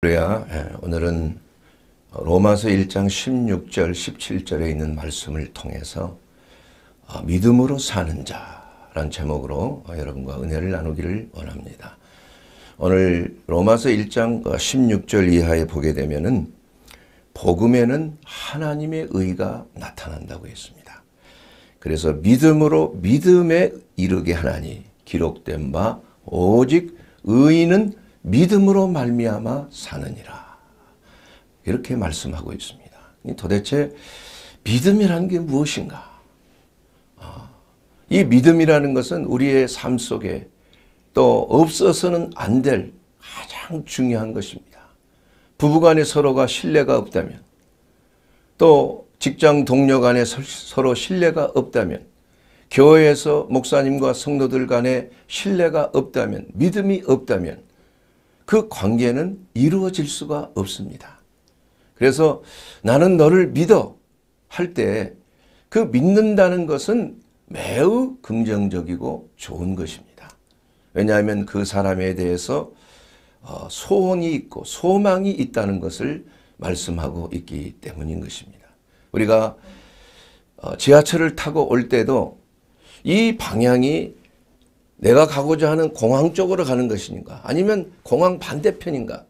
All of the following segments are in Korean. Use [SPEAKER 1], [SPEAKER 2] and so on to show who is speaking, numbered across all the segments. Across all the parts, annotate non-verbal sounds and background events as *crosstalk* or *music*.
[SPEAKER 1] 그래야 예, 오늘은 로마서 1장 16절 17절에 있는 말씀을 통해서 어, 믿음으로 사는 자란 제목으로 어, 여러분과 은혜를 나누기를 원합니다. 오늘 로마서 1장 16절 어, 이하에 보게 되면은 복음에는 하나님의 의가 나타난다고 했습니다. 그래서 믿음으로 믿음에 이르게 하나니 기록된 바 오직 의인은 믿음으로 말미암아 사느니라. 이렇게 말씀하고 있습니다. 도대체 믿음이라는 게 무엇인가? 아, 이 믿음이라는 것은 우리의 삶 속에 또 없어서는 안 될 가장 중요한 것입니다. 부부간에 서로가 신뢰가 없다면 또 직장 동료 간에 서로 신뢰가 없다면 교회에서 목사님과 성도들 간에 신뢰가 없다면 믿음이 없다면 그 관계는 이루어질 수가 없습니다. 그래서 나는 너를 믿어 할 때 그 믿는다는 것은 매우 긍정적이고 좋은 것입니다. 왜냐하면 그 사람에 대해서 어, 소원이 있고 소망이 있다는 것을 말씀하고 있기 때문인 것입니다. 우리가 어, 지하철을 타고 올 때도 이 방향이 내가 가고자 하는 공항 쪽으로 가는 것인가 아니면 공항 반대편인가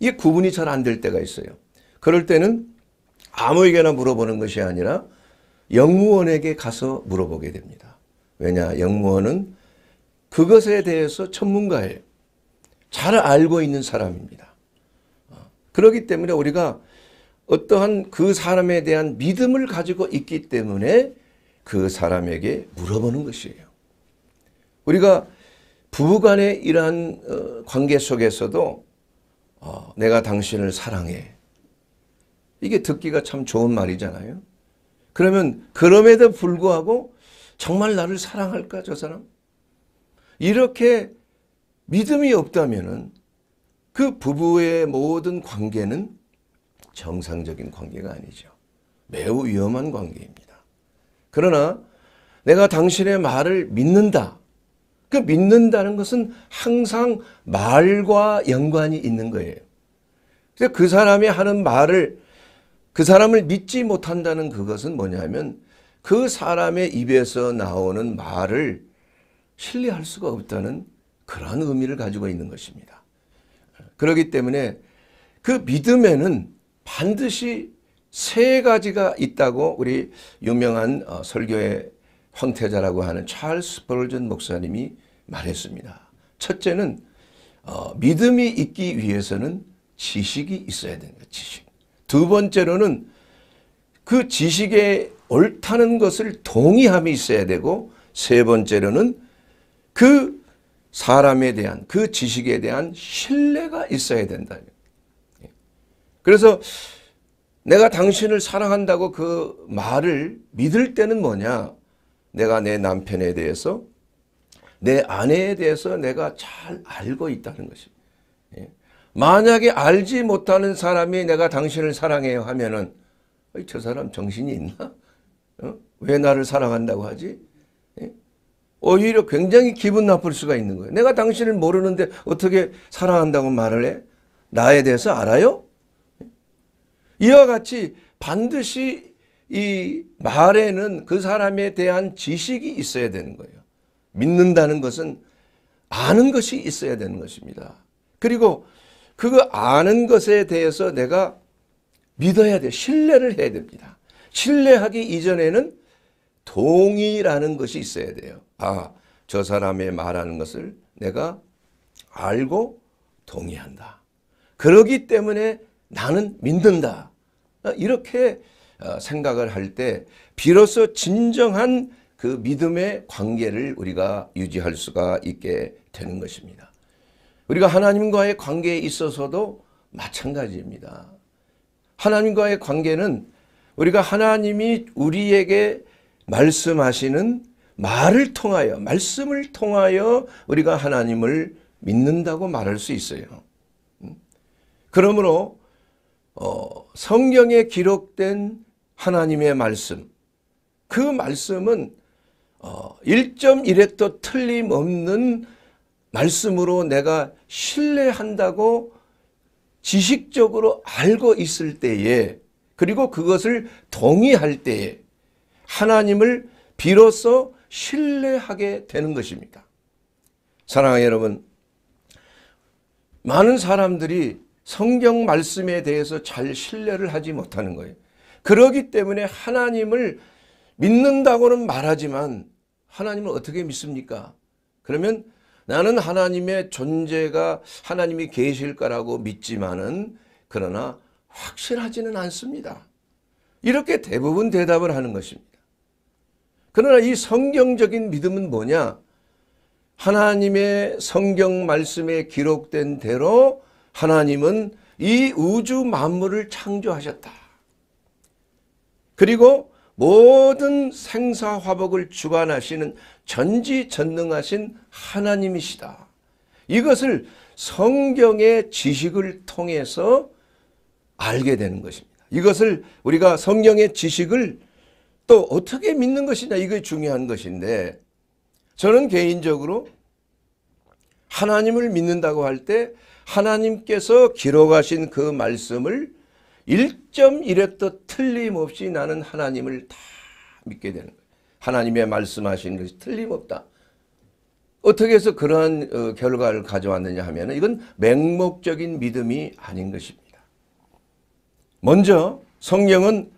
[SPEAKER 1] 이 구분이 잘 안 될 때가 있어요. 그럴 때는 아무에게나 물어보는 것이 아니라 영무원에게 가서 물어보게 됩니다. 왜냐 영무원은 그것에 대해서 전문가예요. 잘 알고 있는 사람입니다. 어, 그렇기 때문에 우리가 어떠한 그 사람에 대한 믿음을 가지고 있기 때문에 그 사람에게 물어보는 것이에요. 우리가 부부간의 이러한 어, 관계 속에서도 어, 내가 당신을 사랑해. 이게 듣기가 참 좋은 말이잖아요. 그러면 그럼에도 불구하고 정말 나를 사랑할까 저 사람? 이렇게 믿음이 없다면 은그 부부의 모든 관계는 정상적인 관계가 아니죠. 매우 위험한 관계입니다. 그러나 내가 당신의 말을 믿는다. 그 믿는다는 것은 항상 말과 연관이 있는 거예요. 그래서 그 사람이 하는 말을 그 사람을 믿지 못한다는 그것은 뭐냐면 그 사람의 입에서 나오는 말을 신뢰할 수가 없다는 그런 의미를 가지고 있는 것입니다. 그렇기 때문에 그 믿음에는 반드시 세 가지가 있다고 우리 유명한 어, 설교의 황태자라고 하는 찰스 버전 목사님이 말했습니다. 첫째는 어, 믿음이 있기 위해서는 지식이 있어야 된다. 지식. 두 번째로는 그 지식에 옳다는 것을 동의함이 있어야 되고 세 번째로는 그 사람에 대한 그 지식에 대한 신뢰가 있어야 된다. 그래서 내가 당신을 사랑한다고 그 말을 믿을 때는 뭐냐? 내가 내 남편에 대해서 내 아내에 대해서 내가 잘 알고 있다는 것이 예. 만약에 알지 못하는 사람이 내가 당신을 사랑해요 하면은 저 사람 정신이 있나? 어? 왜 나를 사랑한다고 하지? 예? 오히려 굉장히 기분 나쁠 수가 있는 거예요. 내가 당신을 모르는데 어떻게 사랑한다고 말을 해? 나에 대해서 알아요? 예? 이와 같이 반드시 이 말에는 그 사람에 대한 지식이 있어야 되는 거예요. 믿는다는 것은 아는 것이 있어야 되는 것입니다. 그리고 그 아는 것에 대해서 내가 믿어야 돼. 신뢰를 해야 됩니다. 신뢰하기 이전에는 동의라는 것이 있어야 돼요. 아, 저 사람의 말하는 것을 내가 알고 동의한다. 그러기 때문에 나는 믿는다. 아, 이렇게 어, 생각을 할 때 비로소 진정한 그 믿음의 관계를 우리가 유지할 수가 있게 되는 것입니다. 우리가 하나님과의 관계에 있어서도 마찬가지입니다. 하나님과의 관계는 우리가 하나님이 우리에게 말씀하시는 말을 통하여 말씀을 통하여 우리가 하나님을 믿는다고 말할 수 있어요. 음. 그러므로 어, 성경에 기록된 하나님의 말씀. 그 말씀은 1.1획도 어, 틀림없는 말씀으로 내가 신뢰한다고 지식적으로 알고 있을 때에 그리고 그것을 동의할 때에 하나님을 비로소 신뢰하게 되는 것입니다. 사랑하는 여러분, 많은 사람들이 성경 말씀에 대해서 잘 신뢰를 하지 못하는 거예요. 그러기 때문에 하나님을 믿는다고는 말하지만 하나님을 어떻게 믿습니까? 그러면 나는 하나님의 존재가 하나님이 계실 거라고 믿지만은 그러나 확실하지는 않습니다. 이렇게 대부분 대답을 하는 것입니다. 그러나 이 성경적인 믿음은 뭐냐? 하나님의 성경 말씀에 기록된 대로 하나님은 이 우주 만물을 창조하셨다. 그리고 모든 생사화복을 주관하시는 전지전능하신 하나님이시다. 이것을 성경의 지식을 통해서 알게 되는 것입니다. 이것을 우리가 성경의 지식을 또 어떻게 믿는 것이냐 이게 중요한 것인데 저는 개인적으로 하나님을 믿는다고 할 때 하나님께서 기록하신 그 말씀을 1.1획도 틀림없이 나는 하나님을 다 믿게 되는 거예요. 하나님의 말씀하시 것이 틀림없다. 어떻게 해서 그러한 어, 결과를 가져왔느냐 하면 이건 맹목적인 믿음이 아닌 것입니다. 먼저 성령은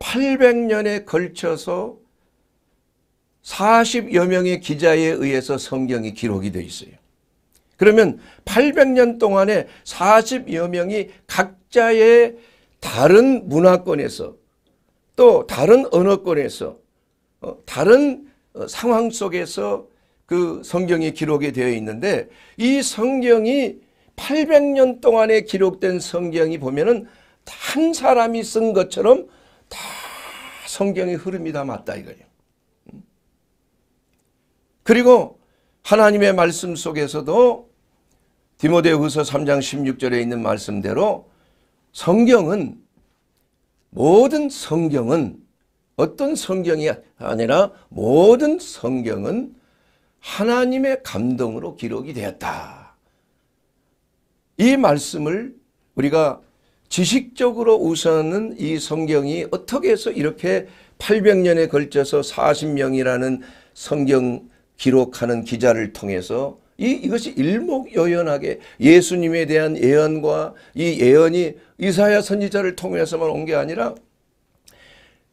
[SPEAKER 1] 800년에 걸쳐서 40여 명의 기자에 의해서 성경이 기록이 되어 있어요. 그러면 800년 동안에 40여 명이 각자의 다른 문화권에서 또 다른 언어권에서 어, 다른 어, 상황 속에서 그 성경이 기록이 되어 있는데 이 성경이 800년 동안에 기록된 성경이 보면은 한 사람이 쓴 것처럼 다 성경의 흐름이 다 맞다 이거예요. 음. 그리고 하나님의 말씀 속에서도 디모데후서 3장 16절에 있는 말씀대로 성경은 모든 성경은 어떤 성경이 아니라 모든 성경은 하나님의 감동으로 기록이 되었다. 이 말씀을 우리가 지식적으로 우선은 이 성경이 어떻게 해서 이렇게 800년에 걸쳐서 40명이라는 성경 기록하는 기자를 통해서 이, 이것이 일목요연하게 예수님에 대한 예언과 이 예언이 이사야 선지자를 통해서만 온 게 아니라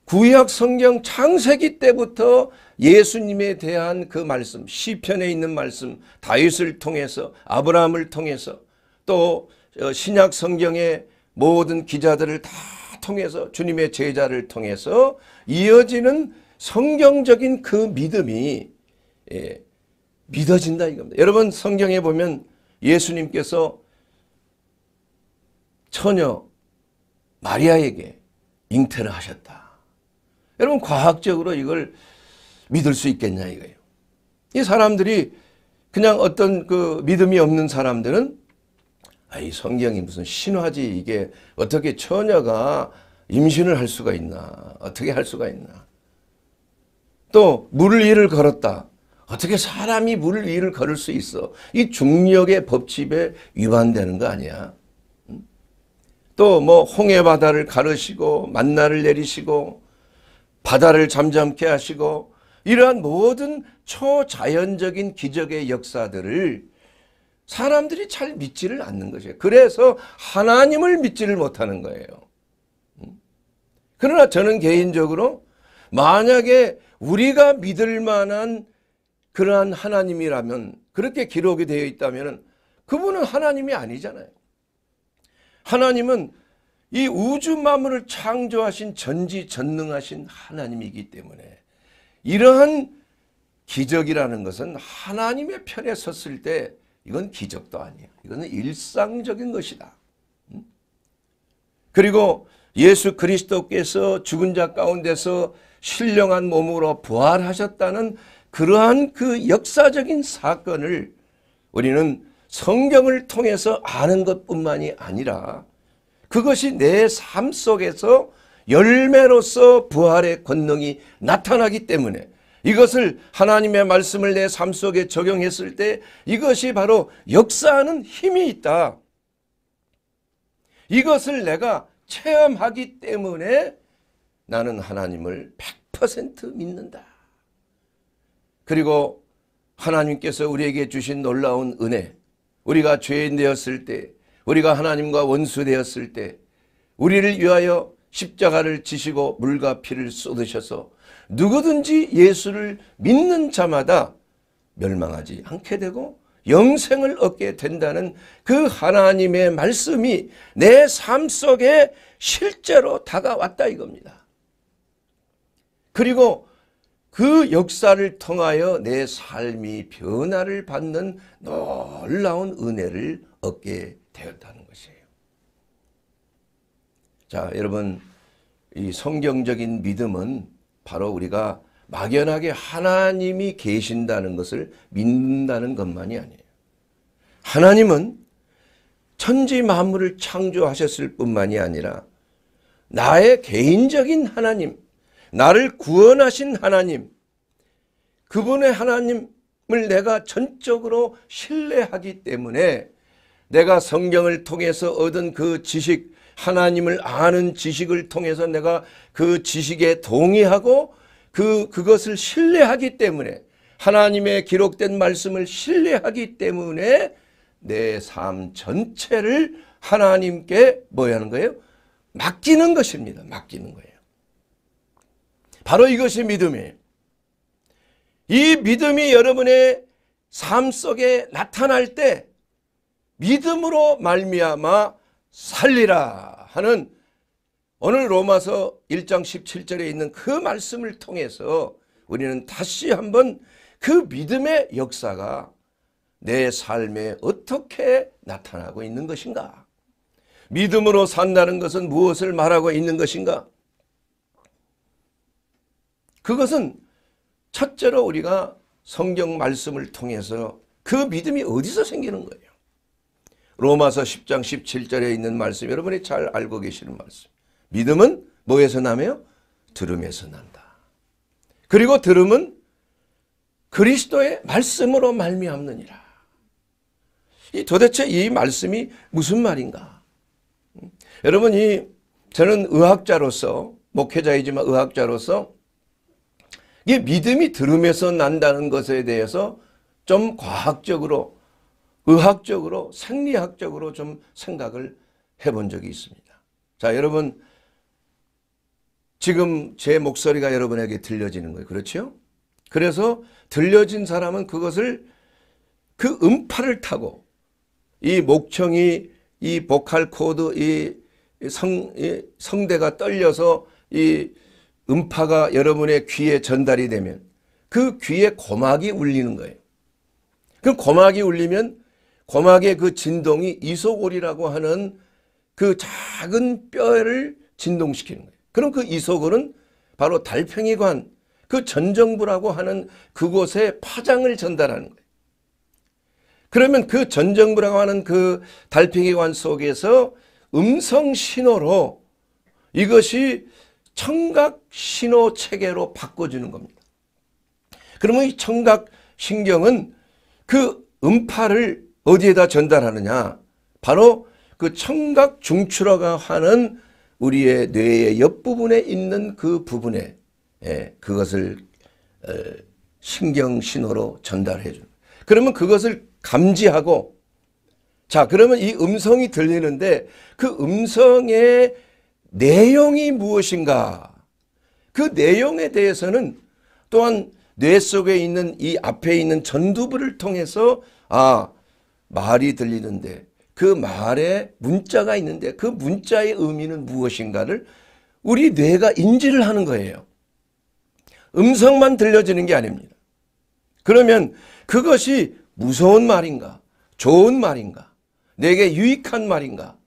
[SPEAKER 1] 구약 성경 창세기 때부터 예수님에 대한 그 말씀 시편에 있는 말씀 다윗을 통해서 아브라함을 통해서 또 어, 신약 성경의 모든 기자들을 다 통해서 주님의 제자를 통해서 이어지는 성경적인 그 믿음이 예, 믿어진다 이겁니다. 여러분 성경에 보면 예수님께서 처녀 마리아에게 잉태를 하셨다. 여러분 과학적으로 이걸 믿을 수 있겠냐 이거예요. 이 사람들이 그냥 어떤 그 믿음이 없는 사람들은 아이 성경이 무슨 신화지 이게 어떻게 처녀가 임신을 할 수가 있나 어떻게 할 수가 있나 또 물을 일을 걸었다 어떻게 사람이 물 위를 걸을 수 있어? 이 중력의 법칙에 위반되는 거 아니야. 또 뭐 홍해 바다를 가르시고 만나를 내리시고 바다를 잠잠케 하시고 이러한 모든 초자연적인 기적의 역사들을 사람들이 잘 믿지를 않는 것이에요. 그래서 하나님을 믿지를 못하는 거예요. 그러나 저는 개인적으로 만약에 우리가 믿을 만한 그러한 하나님이라면 그렇게 기록이 되어 있다면 그분은 하나님이 아니잖아요. 하나님은 이 우주 만물을 창조하신 전지전능하신 하나님이기 때문에 이러한 기적이라는 것은 하나님의 편에 섰을 때 이건 기적도 아니에요. 이거는 일상적인 것이다. 그리고 예수 그리스도께서 죽은 자 가운데서 신령한 몸으로 부활하셨다는 그러한 그 역사적인 사건을 우리는 성경을 통해서 아는 것뿐만이 아니라 그것이 내 삶 속에서 열매로서 부활의 권능이 나타나기 때문에 이것을 하나님의 말씀을 내 삶 속에 적용했을 때 이것이 바로 역사하는 힘이 있다. 이것을 내가 체험하기 때문에 나는 하나님을 100% 믿는다. 그리고 하나님께서 우리에게 주신 놀라운 은혜 우리가 죄인 되었을 때 우리가 하나님과 원수 되었을 때 우리를 위하여 십자가를 지시고 물과 피를 쏟으셔서 누구든지 예수를 믿는 자마다 멸망하지 않게 되고 영생을 얻게 된다는 그 하나님의 말씀이 내 삶 속에 실제로 다가왔다 이겁니다. 그리고 그 역사를 통하여 내 삶이 변화를 받는 놀라운 은혜를 얻게 되었다는 것이에요. 자, 여러분 이 성경적인 믿음은 바로 우리가 막연하게 하나님이 계신다는 것을 믿는다는 것만이 아니에요. 하나님은 천지 만물을 창조하셨을 뿐만이 아니라 나의 개인적인 하나님 나를 구원하신 하나님 그분의 하나님을 내가 전적으로 신뢰하기 때문에 내가 성경을 통해서 얻은 그 지식 하나님을 아는 지식을 통해서 내가 그 지식에 동의하고 그 그것을 신뢰하기 때문에 하나님의 기록된 말씀을 신뢰하기 때문에 내 삶 전체를 하나님께 뭐하는 거예요? 맡기는 것입니다. 맡기는 거예요. 바로 이것이 믿음이에요. 이 믿음이 여러분의 삶 속에 나타날 때 믿음으로 말미암아 살리라 하는 오늘 로마서 1장 17절에 있는 그 말씀을 통해서 우리는 다시 한번 그 믿음의 역사가 내 삶에 어떻게 나타나고 있는 것인가? 믿음으로 산다는 것은 무엇을 말하고 있는 것인가? 그것은 첫째로 우리가 성경 말씀을 통해서 그 믿음이 어디서 생기는 거예요. 로마서 10장 17절에 있는 말씀 여러분이 잘 알고 계시는 말씀. 믿음은 뭐에서 나며? 들음에서 난다. 그리고 들음은 그리스도의 말씀으로 말미암느니라. 이 도대체 이 말씀이 무슨 말인가? 음? 여러분 이 저는 의학자로서 목회자이지만 의학자로서 이게 믿음이 들음에서 난다는 것에 대해서 좀 과학적으로 의학적으로 생리학적으로 좀 생각을 해본 적이 있습니다. 자 여러분 지금 제 목소리가 여러분에게 들려지는 거예요. 그렇죠? 그래서 들려진 사람은 그것을 그 음파를 타고 이 목청이 이 보컬 코드 이 성, 이 성대가 떨려서 이 음파가 여러분의 귀에 전달이 되면 그 귀에 고막이 울리는 거예요. 그럼 고막이 울리면 고막의 그 진동이 이소골이라고 하는 그 작은 뼈를 진동시키는 거예요. 그럼 그 이소골은 바로 달팽이관 그 전정부라고 하는 그곳에 파장을 전달하는 거예요. 그러면 그 전정부라고 하는 그 달팽이관 속에서 음성 신호로 이것이 청각 신호 체계로 바꿔주는 겁니다. 그러면 이 청각 신경은 그 음파를 어디에다 전달하느냐 바로 그 청각 중추라고 하는 우리의 뇌의 옆부분에 있는 그 부분에 예, 그것을 에, 어, 신경 신호로 전달해 줍니다. 그러면 그것을 감지하고 자 그러면 이 음성이 들리는데 그 음성의 내용이 무엇인가 그 내용에 대해서는 또한 뇌 속에 있는 이 앞에 있는 전두부를 통해서 아 말이 들리는데 그 말에 문자가 있는데 그 문자의 의미는 무엇인가를 우리 뇌가 인지를 하는 거예요. 음성만 들려지는 게 아닙니다. 그러면 그것이 무서운 말인가 좋은 말인가 내게 유익한 말인가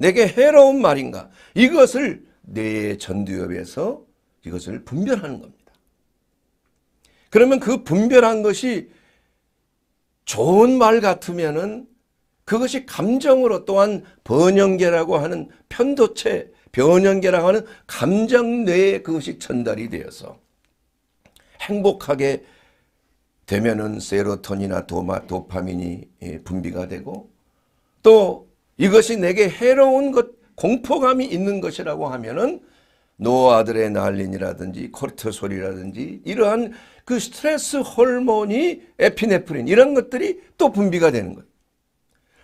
[SPEAKER 1] 내게 해로운 말인가? 이것을 뇌 전두엽에서 이것을 분별하는 겁니다. 그러면 그 분별한 것이 좋은 말 같으면은 그것이 감정으로 또한 번영계라고 하는 편도체, 변형계라고 하는 감정 뇌에 그것이 전달이 되어서 행복하게 되면은 세로토이나 도마, 도파민이 예, 분비가 되고 또 이것이 내게 해로운 것 공포감이 있는 것이라고 하면은 노아들의 날린이라든지 코르트솔이라든지 이러한 그 스트레스 호르몬이 에피네프린 이런 것들이 또 분비가 되는 거예요.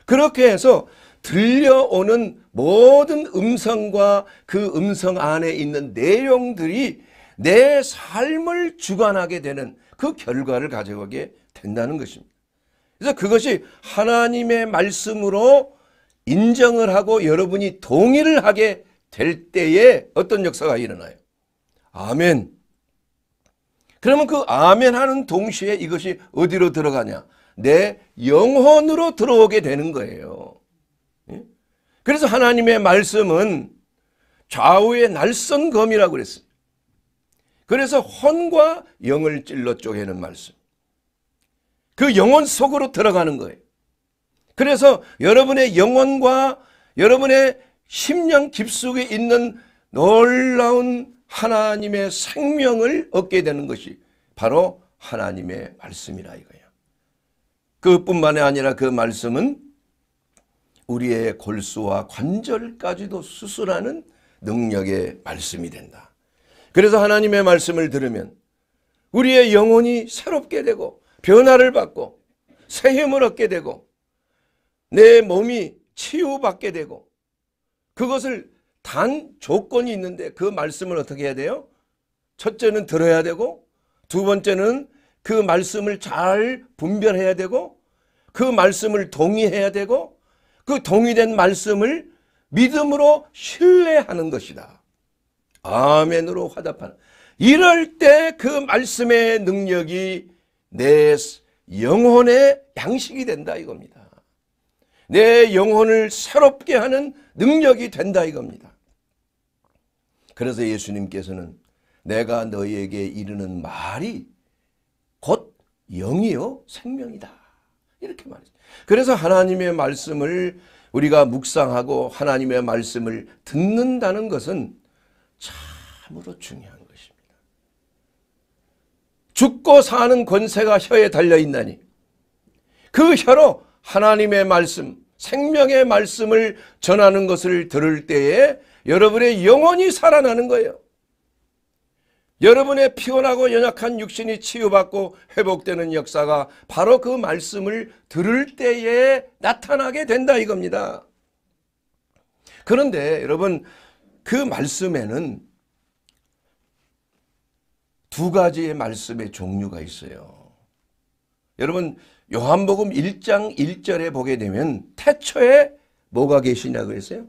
[SPEAKER 1] 그렇게 해서 들려오는 모든 음성과 그 음성 안에 있는 내용들이 내 삶을 주관하게 되는 그 결과를 가져오게 된다는 것입니다. 그래서 그것이 하나님의 말씀으로 인정을 하고 여러분이 동의를 하게 될 때에 어떤 역사가 일어나요? 아멘. 그러면 그 아멘 하는 동시에 이것이 어디로 들어가냐? 내 영혼으로 들어오게 되는 거예요. 예? 그래서 하나님의 말씀은 좌우의 날선검이라고 그랬어요. 그래서 혼과 영을 찔러 쪼개는 말씀. 그 영혼 속으로 들어가는 거예요. 그래서 여러분의 영혼과 여러분의 심령 깊숙에 있는 놀라운 하나님의 생명을 얻게 되는 것이 바로 하나님의 말씀이라 이거예요. 그뿐만이 아니라 그 말씀은 우리의 골수와 관절까지도 수술하는 능력의 말씀이 된다. 그래서 하나님의 말씀을 들으면 우리의 영혼이 새롭게 되고 변화를 받고 새 힘을 얻게 되고 내 몸이 치유받게 되고 그것을 단 조건이 있는데 그 말씀을 어떻게 해야 돼요? 첫째는 들어야 되고 두 번째는 그 말씀을 잘 분별해야 되고 그 말씀을 동의해야 되고 그 동의된 말씀을 믿음으로 신뢰하는 것이다. 아멘으로 화답하는 이럴 때 그 말씀의 능력이 내 영혼의 양식이 된다 이겁니다. 내 영혼을 새롭게 하는 능력이 된다 이겁니다. 그래서 예수님께서는 내가 너희에게 이르는 말이 곧 영이요 생명이다. 이렇게 말했어요. 그래서 하나님의 말씀을 우리가 묵상하고 하나님의 말씀을 듣는다는 것은 참으로 중요한 것입니다. 죽고 사는 권세가 혀에 달려 있나니 그 혀로 하나님의 말씀, 생명의 말씀을 전하는 것을 들을 때에 여러분의 영혼이 살아나는 거예요. 여러분의 피곤하고 연약한 육신이 치유받고 회복되는 역사가 바로 그 말씀을 들을 때에 나타나게 된다 이겁니다. 그런데 여러분 그 말씀에는 두 가지의 말씀의 종류가 있어요. 여러분 요한복음 1장 1절에 보게 되면 태초에 뭐가 계시냐 그랬어요?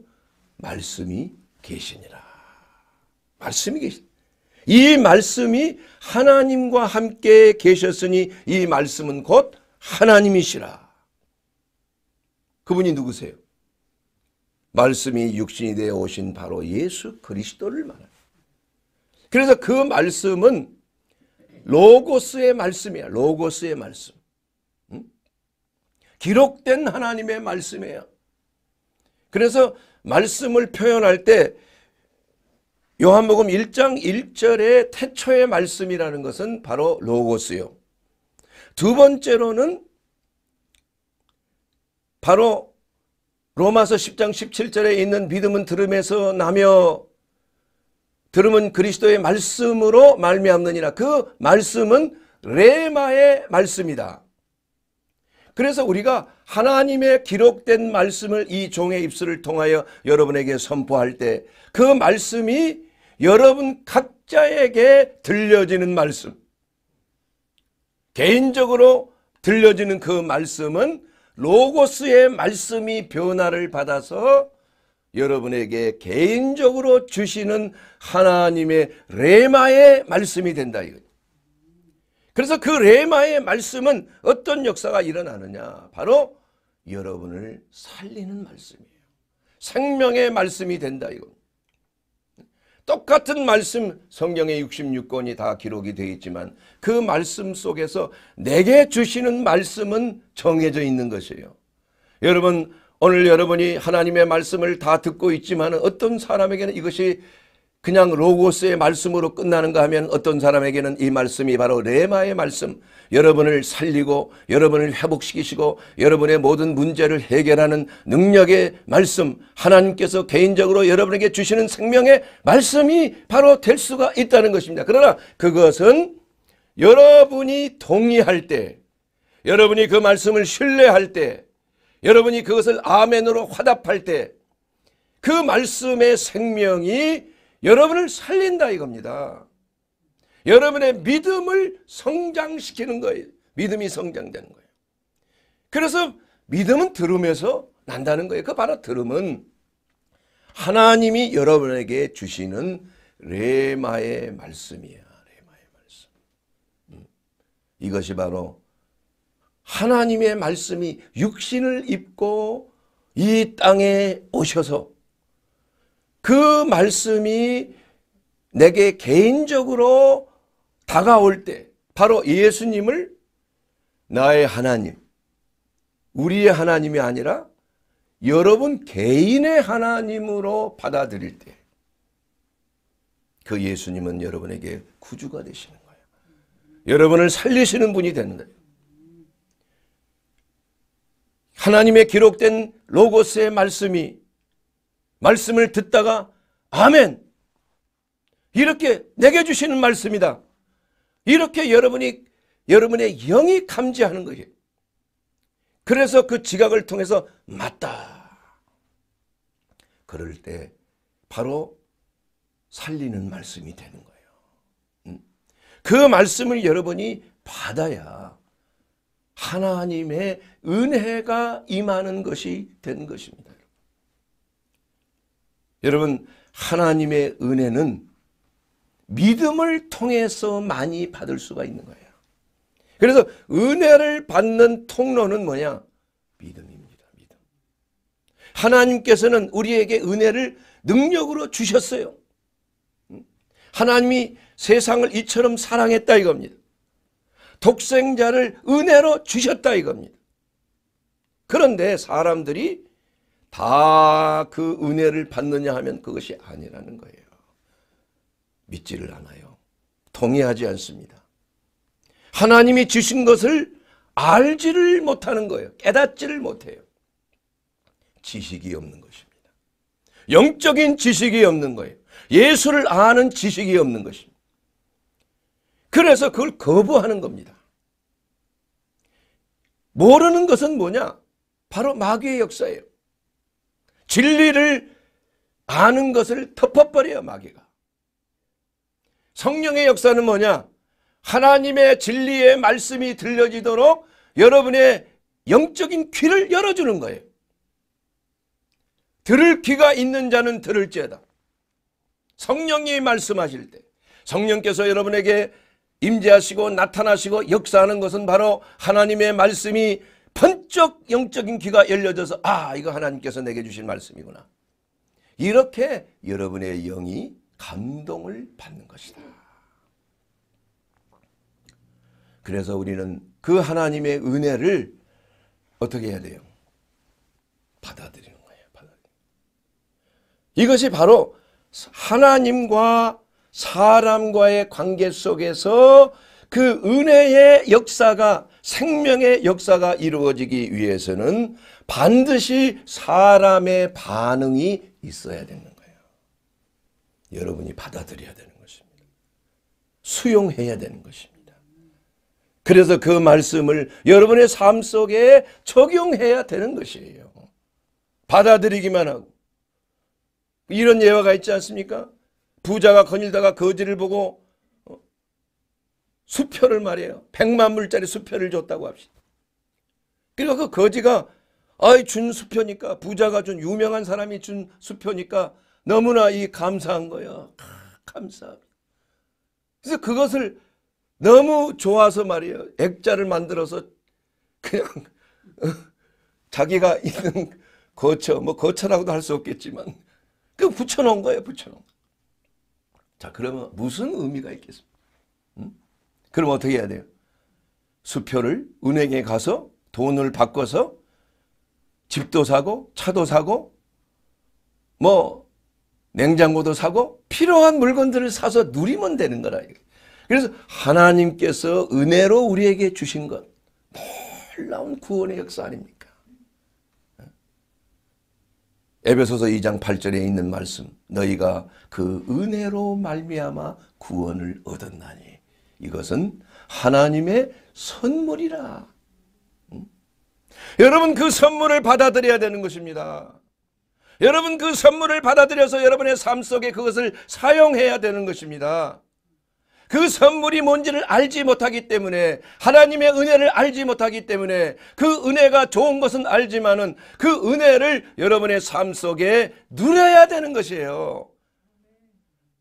[SPEAKER 1] 말씀이 계시니라. 말씀이 계시. 이 말씀이 하나님과 함께 계셨으니 이 말씀은 곧 하나님이시라. 그분이 누구세요? 말씀이 육신이 되어 오신 바로 예수 그리스도를 말합니다. 그래서 그 말씀은 로고스의 말씀이야. 로고스의 말씀. 기록된 하나님의 말씀이에요. 그래서 말씀을 표현할 때 요한복음 1장 1절의 태초의 말씀이라는 것은 바로 로고스요. 두 번째로는 바로 로마서 10장 17절에 있는 믿음은 들음에서 나며 들음은 그리스도의 말씀으로 말미암느니라. 그 말씀은 레마의 말씀이다. 그래서 우리가 하나님의 기록된 말씀을 이 종의 입술을 통하여 여러분에게 선포할 때 그 말씀이 여러분 각자에게 들려지는 말씀 개인적으로 들려지는 그 말씀은 로고스의 말씀이 변화를 받아서 여러분에게 개인적으로 주시는 하나님의 레마의 말씀이 된다 이거죠. 그래서 그 레마의 말씀은 어떤 역사가 일어나느냐 바로 여러분을 살리는 말씀이에요. 생명의 말씀이 된다 이건. 똑같은 말씀 성경의 66권이 다 기록이 되어 있지만 그 말씀 속에서 내게 주시는 말씀은 정해져 있는 것이에요. 여러분 오늘 여러분이 하나님의 말씀을 다 듣고 있지만 어떤 사람에게는 이것이 그냥 로고스의 말씀으로 끝나는가 하면 어떤 사람에게는 이 말씀이 바로 레마의 말씀 여러분을 살리고 여러분을 회복시키시고 여러분의 모든 문제를 해결하는 능력의 말씀 하나님께서 개인적으로 여러분에게 주시는 생명의 말씀이 바로 될 수가 있다는 것입니다. 그러나 그것은 여러분이 동의할 때 여러분이 그 말씀을 신뢰할 때 여러분이 그것을 아멘으로 화답할 때 그 말씀의 생명이 여러분을 살린다 이겁니다. 여러분의 믿음을 성장시키는 거예요. 믿음이 성장되는 거예요. 그래서 믿음은 들음에서 난다는 거예요. 그 바로 들음은 하나님이 여러분에게 주시는 레마의 말씀이야. 레마의 말씀. 음. 이것이 바로 하나님의 말씀이 육신을 입고 이 땅에 오셔서 그 말씀이 내게 개인적으로 다가올 때 바로 예수님을 나의 하나님, 우리의 하나님이 아니라 여러분 개인의 하나님으로 받아들일 때 그 예수님은 여러분에게 구주가 되시는 거예요. 여러분을 살리시는 분이 되는 거예요. 하나님의 기록된 로고스의 말씀이 말씀을 듣다가 아멘 이렇게 내게 주시는 말씀이다. 이렇게 여러분이 여러분의 영이 감지하는 거예요. 그래서 그 지각을 통해서 맞다. 그럴 때 바로 살리는 말씀이 되는 거예요. 음. 그 말씀을 여러분이 받아야 하나님의 은혜가 임하는 것이 되 것입니다. 여러분 하나님의 은혜는 믿음을 통해서 많이 받을 수가 있는 거예요. 그래서 은혜를 받는 통로는 뭐냐? 믿음입니다. 믿음. 하나님께서는 우리에게 은혜를 능력으로 주셨어요. 하나님이 세상을 이처럼 사랑했다 이겁니다. 독생자를 은혜로 주셨다 이겁니다. 그런데 사람들이 다그 은혜를 받느냐 하면 그것이 아니라는 거예요. 믿지를 않아요. 동의하지 않습니다. 하나님이 주신 것을 알지를 못하는 거예요. 깨닫지를 못해요. 지식이 없는 것입니다. 영적인 지식이 없는 거예요. 예수를 아는 지식이 없는 것입니다. 그래서 그걸 거부하는 겁니다. 모르는 것은 뭐냐? 바로 마귀의 역사예요. 진리를 아는 것을 덮어버려요 마귀가. 성령의 역사는 뭐냐? 하나님의 진리의 말씀이 들려지도록 여러분의 영적인 귀를 열어주는 거예요. 들을 귀가 있는 자는 들을지어다. 성령이 말씀하실 때 성령께서 여러분에게 임재하시고 나타나시고 역사하는 것은 바로 하나님의 말씀이 번쩍 영적인 귀가 열려져서 아 이거 하나님께서 내게 주신 말씀이구나. 이렇게 여러분의 영이 감동을 받는 것이다. 그래서 우리는 그 하나님의 은혜를 어떻게 해야 돼요? 받아들이는 거예요. 받아들이는. 이것이 바로 하나님과 사람과의 관계 속에서 그 은혜의 역사가 생명의 역사가 이루어지기 위해서는 반드시 사람의 반응이 있어야 되는 거예요. 여러분이 받아들여야 되는 것입니다. 수용해야 되는 것입니다. 그래서 그 말씀을 여러분의 삶 속에 적용해야 되는 것이에요. 받아들이기만 하고 이런 예화가 있지 않습니까? 부자가 거닐다가 거지를 보고 수표를 말이에요. 백만물짜리 수표를 줬다고 합시다. 그리고 그 거지가 아이 준 수표니까 부자가 준 유명한 사람이 준 수표니까 너무나 이 감사한 거야. 아, 감사합니다. 그래서 그것을 너무 좋아서 말이에요. 액자를 만들어서 그냥 *laughs* 자기가 있는 거처 뭐 거처라고도 할 수 없겠지만 그 붙여놓은 거예요. 붙여놓은 거. 자 그러면 무슨 의미가 있겠습니까? 응? 그럼 어떻게 해야 돼요? 수표를 은행에 가서 돈을 바꿔서 집도 사고 차도 사고 뭐 냉장고도 사고 필요한 물건들을 사서 누리면 되는 거라. 그래서 하나님께서 은혜로 우리에게 주신 것 놀라운 구원의 역사 아닙니까? 에베소서 2장 8절에 있는 말씀 너희가 그 은혜로 말미암아 구원을 얻었나니 이것은 하나님의 선물이라. 응? 여러분 그 선물을 받아들여야 되는 것입니다. 여러분 그 선물을 받아들여서 여러분의 삶 속에 그것을 사용해야 되는 것입니다. 그 선물이 뭔지를 알지 못하기 때문에 하나님의 은혜를 알지 못하기 때문에 그 은혜가 좋은 것은 알지만은 그 은혜를 여러분의 삶 속에 누려야 되는 것이에요.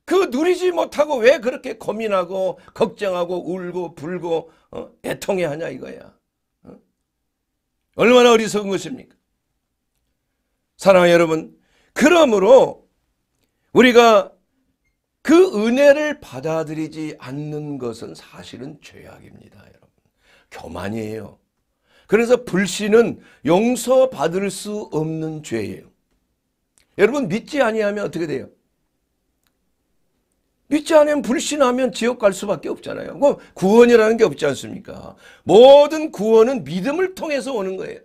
[SPEAKER 1] 그 누리지 못하고 왜 그렇게 고민하고 걱정하고 울고 불고 어? 애통해하냐 이거야. 어? 얼마나 어리석은 것입니까? 사랑하는 여러분 그러므로 우리가 그 은혜를 받아들이지 않는 것은 사실은 죄악입니다. 여러분. 교만이에요. 그래서 불신은 용서받을 수 없는 죄예요. 여러분 믿지 아니하면 어떻게 돼요? 믿지 않으면 불신하면 지옥 갈 수밖에 없잖아요. 그 구원이라는 게 없지 않습니까? 모든 구원은 믿음을 통해서 오는 거예요.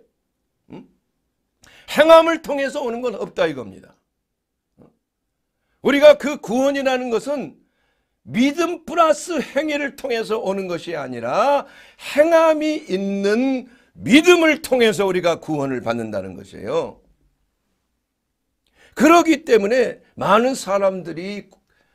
[SPEAKER 1] 행함을 통해서 오는 건 없다 이겁니다. 우리가 그 구원이라는 것은 믿음 플러스 행위를 통해서 오는 것이 아니라 행함이 있는 믿음을 통해서 우리가 구원을 받는다는 것이에요. 그러기 때문에 많은 사람들이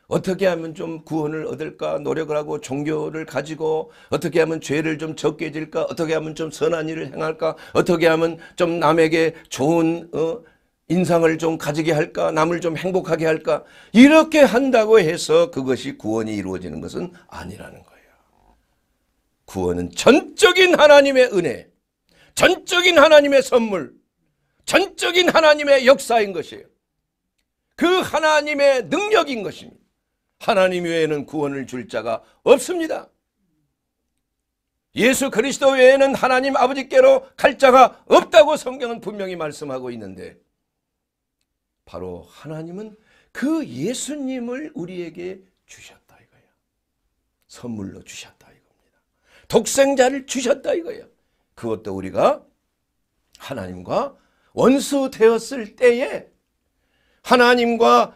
[SPEAKER 1] 어떻게 하면 좀 구원을 얻을까 노력을 하고 종교를 가지고 어떻게 하면 죄를 좀 적게 질까 어떻게 하면 좀 선한 일을 행할까 어떻게 하면 좀 남에게 좋은 어, 인상을 좀 가지게 할까 남을 좀 행복하게 할까 이렇게 한다고 해서 그것이 구원이 이루어지는 것은 아니라는 거예요. 구원은 전적인 하나님의 은혜 전적인 하나님의 선물 전적인 하나님의 역사인 것이에요. 그 하나님의 능력인 것입니다. 하나님 외에는 구원을 줄 자가 없습니다. 예수 그리스도 외에는 하나님 아버지께로 갈 자가 없다고 성경은 분명히 말씀하고 있는데 바로 하나님은 그 예수님을 우리에게 주셨다 이거야. 선물로 주셨다 이겁니다. 독생자를 주셨다 이거야. 그것도 우리가 하나님과 원수 되었을 때에 하나님과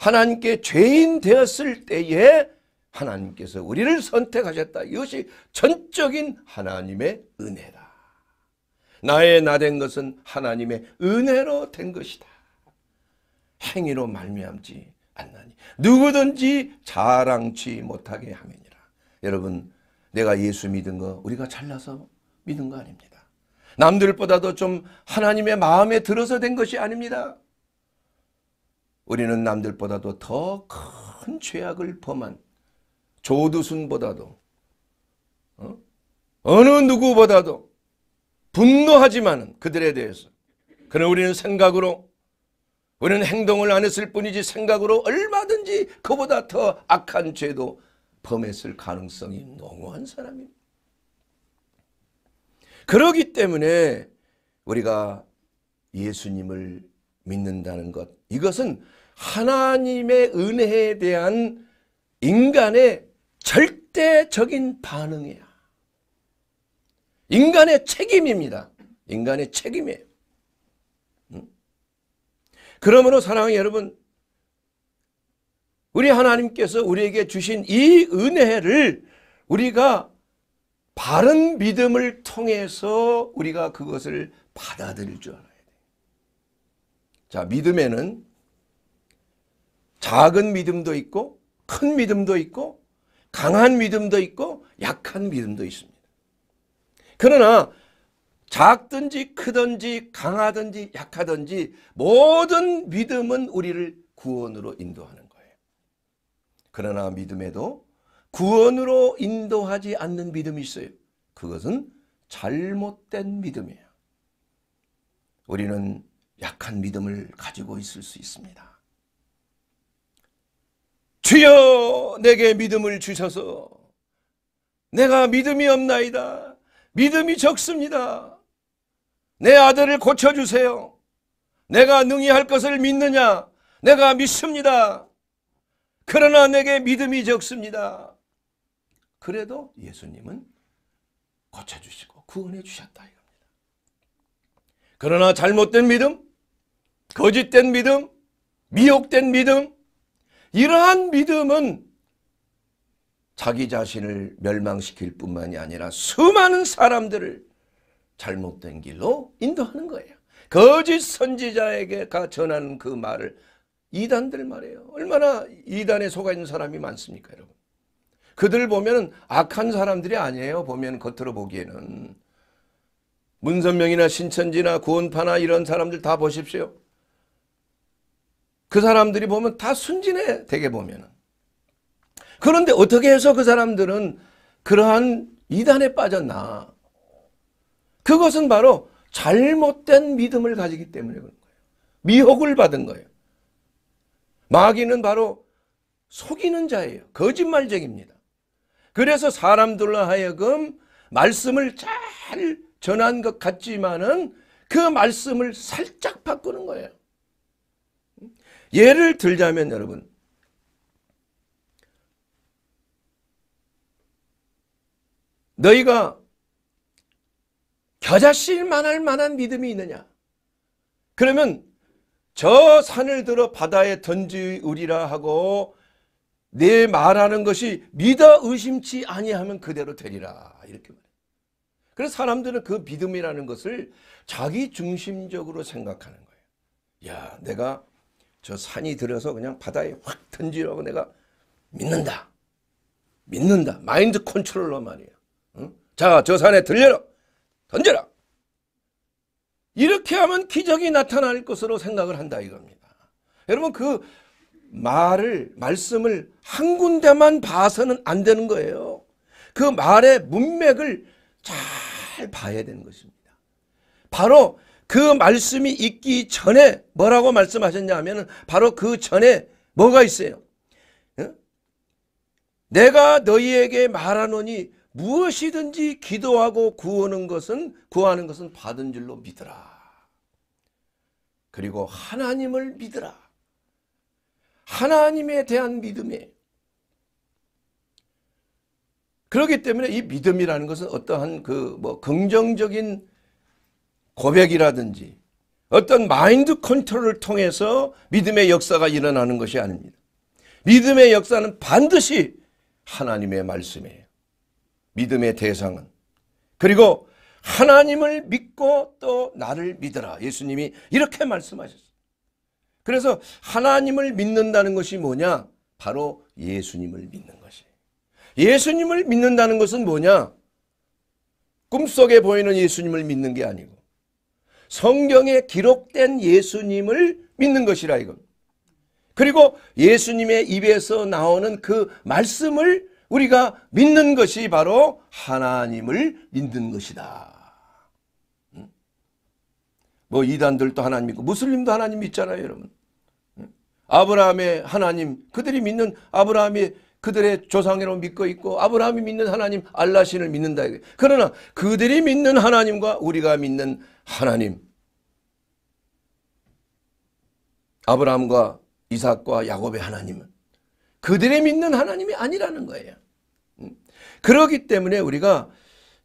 [SPEAKER 1] 하나님께 죄인 되었을 때에 하나님께서 우리를 선택하셨다. 이것이 전적인 하나님의 은혜라. 나의 나 된 것은 하나님의 은혜로 된 것이다. 행위로 말미암지 않나니 누구든지 자랑치 못하게 하매니라. 여러분 내가 예수 믿은 거 우리가 잘나서 믿은 거 아닙니다. 남들보다도 좀 하나님의 마음에 들어서 된 것이 아닙니다. 우리는 남들보다도 더 큰 죄악을 범한 조두순보다도 어? 어느 누구보다도 분노하지만 그들에 대해서 그러나 우리는 생각으로 우리는 행동을 안 했을 뿐이지 생각으로 얼마든지 그보다 더 악한 죄도 범했을 가능성이 농후한 사람입니다. 그러기 때문에 우리가 예수님을 믿는다는 것 이것은 하나님의 은혜에 대한 인간의 절대적인 반응이야. 인간의 책임입니다. 인간의 책임이에요. 그러므로 사랑하는 여러분 우리 하나님께서 우리에게 주신 이 은혜를 우리가 바른 믿음을 통해서 우리가 그것을 받아들일 줄 알아야 돼자 믿음에는 작은 믿음도 있고 큰 믿음도 있고 강한 믿음도 있고 약한 믿음도 있습니다. 그러나 작든지 크든지 강하든지 약하든지 모든 믿음은 우리를 구원으로 인도하는 거예요. 그러나 믿음에도 구원으로 인도하지 않는 믿음이 있어요. 그것은 잘못된 믿음이에요. 우리는 약한 믿음을 가지고 있을 수 있습니다. 주여 내게 믿음을 주셔서 내가 믿음이 없나이다. 믿음이 적습니다. 내 아들을 고쳐주세요. 내가 능히 할 것을 믿느냐? 내가 믿습니다. 그러나 내게 믿음이 적습니다. 그래도 예수님은 고쳐주시고 구원해 주셨다 이겁니다. 그러나 잘못된 믿음, 거짓된 믿음, 미혹된 믿음, 이러한 믿음은 자기 자신을 멸망시킬 뿐만이 아니라 수많은 사람들을 잘못된 길로 인도하는 거예요. 거짓 선지자에게전하그 말을 이단들 말이에요. 얼마나 이단에 속아 있는 사람이 많습니까 여러분. 그들 보면 악한 사람들이 아니에요. 보면 겉으로 보기에는. 문선명이나 신천지나 구원파나 이런 사람들 다 보십시오. 그 사람들이 보면 다 순진해 되게 보면은. 그런데 어떻게 해서 그 사람들은 그러한 이단에 빠졌나. 그것은 바로 잘못된 믿음을 가지기 때문에 그런 거예요. 미혹을 받은 거예요. 마귀는 바로 속이는 자예요. 거짓말쟁입니다. 그래서 사람들로 하여금 말씀을 잘 전한 것 같지만은 그 말씀을 살짝 바꾸는 거예요. 예를 들자면 여러분 너희가 겨자씨일 만할 만한 믿음이 있느냐 그러면 저 산을 들어 바다에 던지우리라 하고 내 말하는 것이 믿어 의심치 아니하면 그대로 되리라 이렇게 그래서 사람들은 그 믿음이라는 것을 자기 중심적으로 생각하는 거예요 야 내가 저 산이 들어서 그냥 바다에 확 던지라고 내가 믿는다. 믿는다. 마인드 컨트롤러 말이야. 응? 자, 저 산에 들려라. 던져라. 이렇게 하면 기적이 나타날 것으로 생각을 한다 이겁니다. 여러분 그 말을 말씀을 한 군데만 봐서는 안 되는 거예요. 그 말의 문맥을 잘 봐야 되는 것입니다. 바로 그 말씀이 있기 전에 뭐라고 말씀하셨냐 하면 바로 그 전에 뭐가 있어요? 내가 너희에게 말하노니 무엇이든지 기도하고 구하는 것은 구하는 것은 받은 줄로 믿으라. 그리고 하나님을 믿으라. 하나님에 대한 믿음에 그렇기 때문에 이 믿음이라는 것은 어떠한 그 뭐 긍정적인 고백이라든지 어떤 마인드 컨트롤을 통해서 믿음의 역사가 일어나는 것이 아닙니다. 믿음의 역사는 반드시 하나님의 말씀이에요. 믿음의 대상은. 그리고 하나님을 믿고 또 나를 믿어라. 예수님이 이렇게 말씀하셨어요. 그래서 하나님을 믿는다는 것이 뭐냐? 바로 예수님을 믿는 것이. 예수님을 믿는다는 것은 뭐냐? 꿈속에 보이는 예수님을 믿는 게 아니고 성경에 기록된 예수님을 믿는 것이라 이겁 그리고 예수님의 입에서 나오는 그 말씀을 우리가 믿는 것이 바로 하나님을 믿는 것이다. 뭐 이단들도 하나님 믿고 무슬림도 하나님 믿잖아요 여러분. 아브라함의 하나님 그들이 믿는 아브라함의 그들의 조상이라고 믿고 있고 아브라함이 믿는 하나님 알라신을 믿는다. 그러나 그들이 믿는 하나님과 우리가 믿는 하나님 아브라함과 이삭과 야곱의 하나님은 그들이 믿는 하나님이 아니라는 거예요. 음. 그렇기 때문에 우리가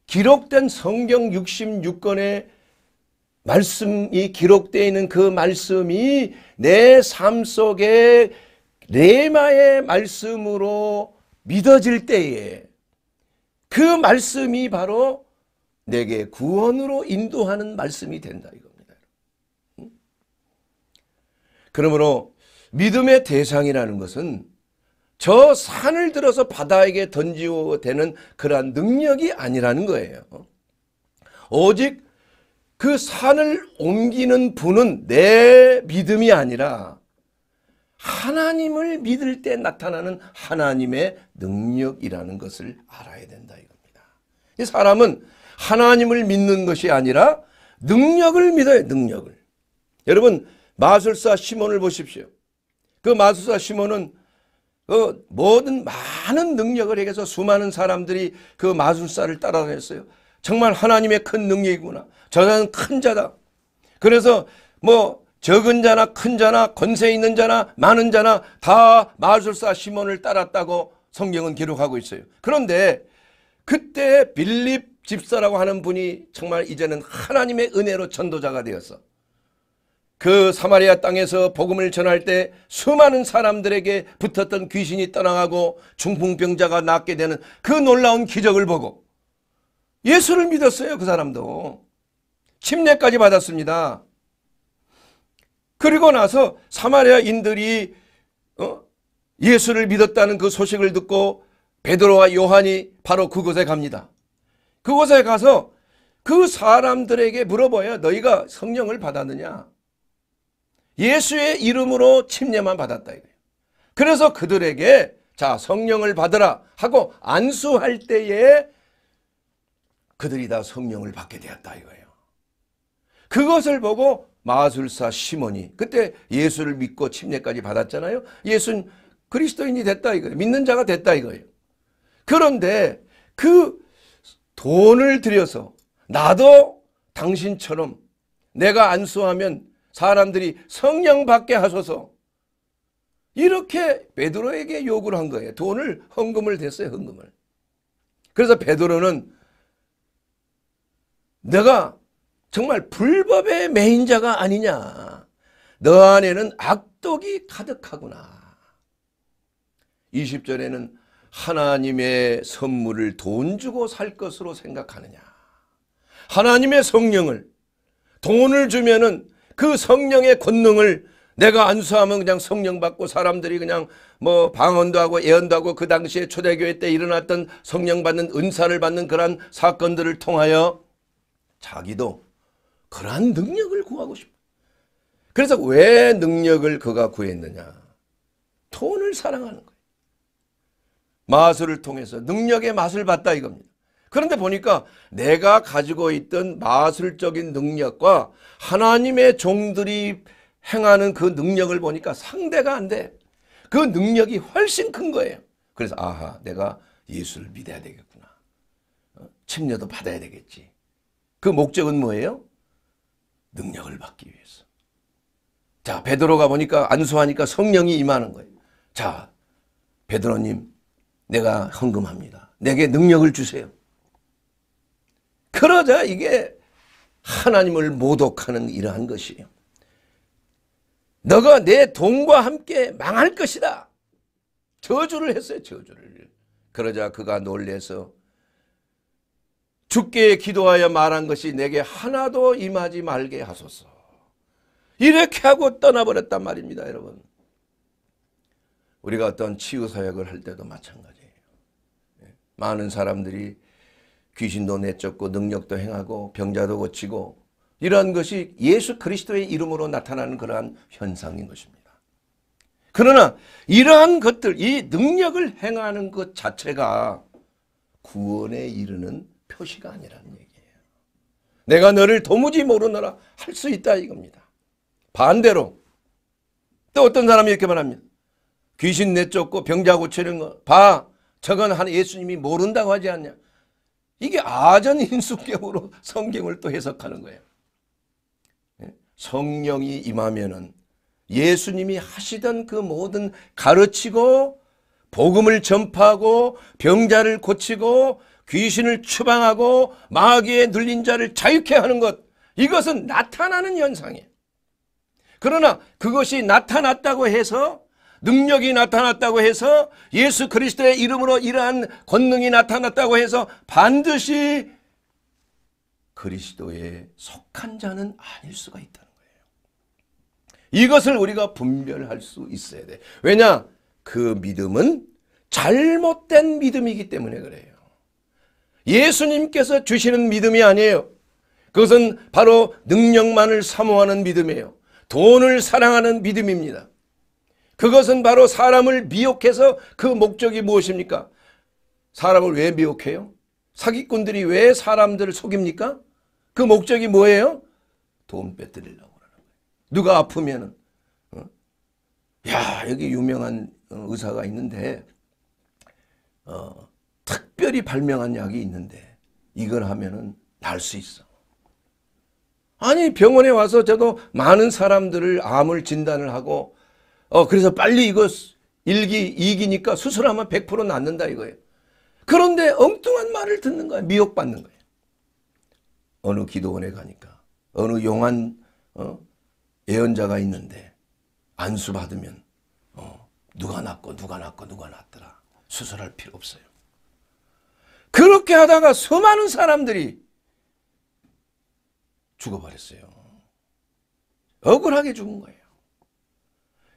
[SPEAKER 1] 기록된 성경 66권의 말씀이 기록되어 있는 그 말씀이 내 삶 속에 레마의 말씀으로 믿어질 때에 그 말씀이 바로 내게 구원으로 인도하는 말씀이 된다 이겁니다. 그러므로 믿음의 대상이라는 것은 저 산을 들어서 바다에게 던지고 되는 그러한 능력이 아니라는 거예요. 오직 그 산을 옮기는 분은 내 믿음이 아니라 하나님을 믿을 때 나타나는 하나님의 능력이라는 것을 알아야 된다 이겁니다. 이 사람은 하나님을 믿는 것이 아니라 능력을 믿어요. 능력을. 여러분 마술사 시몬을 보십시오. 그 마술사 시몬은 그 모든 많은 능력을 해서 수많은 사람들이 그 마술사를 따라다녔어요. 정말 하나님의 큰 능력이구나. 저사는큰 자다. 그래서 뭐 적은 자나 큰 자나 권세 있는 자나 많은 자나 다 마술사 시몬을 따랐다고 성경은 기록하고 있어요. 그런데 그때 빌립 집사라고 하는 분이 정말 이제는 하나님의 은혜로 전도자가 되었어. 그 사마리아 땅에서 복음을 전할 때 수많은 사람들에게 붙었던 귀신이 떠나가고 중풍병자가 낫게 되는 그 놀라운 기적을 보고 예수를 믿었어요. 그 사람도. 침례까지 받았습니다. 그리고 나서 사마리아인들이 어? 예수를 믿었다는 그 소식을 듣고 베드로와 요한이 바로 그곳에 갑니다. 그곳에 가서 그 사람들에게 물어봐야 너희가 성령을 받았느냐? 예수의 이름으로 침례만 받았다 이거예요. 그래서 그들에게 자 성령을 받으라 하고 안수할 때에 그들이 다 성령을 받게 되었다 이거예요. 그것을 보고 마술사 시몬이 그때 예수를 믿고 침례까지 받았잖아요. 예수는 그리스도인이 됐다 이거예요. 믿는 자가 됐다 이거예요. 그런데 그 돈을 들여서 나도 당신처럼 내가 안수하면 사람들이 성령 받게 하소서 이렇게 베드로에게 욕을 한 거예요. 돈을 헌금을 댔어요. 헌금을. 그래서 베드로는 내가 정말 불법의 매인자가 아니냐. 너 안에는 악독이 가득하구나. 20절에는 하나님의 선물을 돈 주고 살 것으로 생각하느냐. 하나님의 성령을 돈을 주면은 그 성령의 권능을 내가 안수하면 그냥 성령 받고 사람들이 그냥 뭐 방언도 하고 예언도 하고 그 당시에 초대교회 때 일어났던 성령 받는 은사를 받는 그러 사건들을 통하여 자기도 그러한 능력을 구하고 싶어. 그래서 왜 능력을 그가 구했느냐? 돈을 사랑하는 거예요. 마술을 통해서 능력의 맛을 봤다 이겁니다. 그런데 보니까 내가 가지고 있던 마술적인 능력과 하나님의 종들이 행하는 그 능력을 보니까 상대가 안 돼. 그 능력이 훨씬 큰 거예요. 그래서 아하 내가 예수를 믿어야 되겠구나. 침례도 어? 받아야 되겠지. 그 목적은 뭐예요? 능력을 받기 위해서. 자, 베드로가 보니까 안수하니까 성령이 임하는 거예요. 자, 베드로님, 내가 헌금합니다. 내게 능력을 주세요. 그러자 이게 하나님을 모독하는 이러한 것이에요. 너가 내 돈과 함께 망할 것이다. 저주를 했어요, 저주를. 그러자 그가 놀래서 죽게 기도하여 말한 것이 내게 하나도 임하지 말게 하소서. 이렇게 하고 떠나버렸단 말입니다, 여러분. 우리가 어떤 치유 사역을 할 때도 마찬가지예요. 예. 많은 사람들이 귀신도 내쫓고 능력도 행하고 병자도 고치고 이러한 것이 예수 그리스도의 이름으로 나타나는 그러한 현상인 것입니다. 그러나 이러한 것들, 이 능력을 행하는 것 자체가 구원에 이르는 표시가 아니라는 얘기예요. 내가 너를 도무지 모르느라 할 수 있다 이겁니다. 반대로 또 어떤 사람이 이렇게 말합니다. 귀신 내쫓고 병자 고치는 거 봐. 저건 한 예수님이 모른다고 하지 않냐. 이게 아전인수격으로 *laughs* 성경을 또 해석하는 거예요. 예? 성령이 임하면은 예수님이 하시던 그 모든 가르치고 복음을 전파하고 병자를 고치고 귀신을 추방하고 마귀에 눌린 자를 자유케 하는 것 이것은 나타나는 현상이에요. 그러나 그것이 나타났다고 해서 능력이 나타났다고 해서 예수 그리스도의 이름으로 이러한 권능이 나타났다고 해서 반드시 그리스도에 속한 자는 아닐 수가 있다는 거예요. 이것을 우리가 분별할 수 있어야 돼. 왜냐? 그 믿음은 잘못된 믿음이기 때문에 그래요. 예수님께서 주시는 믿음이 아니에요. 그것은 바로 능력만을 사모하는 믿음이에요. 돈을 사랑하는 믿음입니다. 그것은 바로 사람을 미혹해서 그 목적이 무엇입니까? 사람을 왜 미혹해요? 사기꾼들이 왜 사람들을 속입니까? 그 목적이 뭐예요? 돈 뺏으려고 그러는 거예요. 누가 아프면 어? 야 여기 유명한 의사가 있는데 어, 특별히 발명한 약이 있는데 이걸 하면은 날 수 있어. 아니 병원에 와서 저도 많은 사람들을 암을 진단을 하고 어 그래서 빨리 이거 1기 2기니까 수술하면 100% 낫는다 이거예요. 그런데 엉뚱한 말을 듣는 거야. 미혹받는 거야. 어느 기도원에 가니까 어느 용한 어? 예언자가 있는데 안수 받으면 어, 누가 낫고 누가 낫고 누가 낫더라. 수술할 필요 없어요. 그렇게 하다가 수많은 사람들이 죽어버렸어요. 억울하게 죽은 거예요.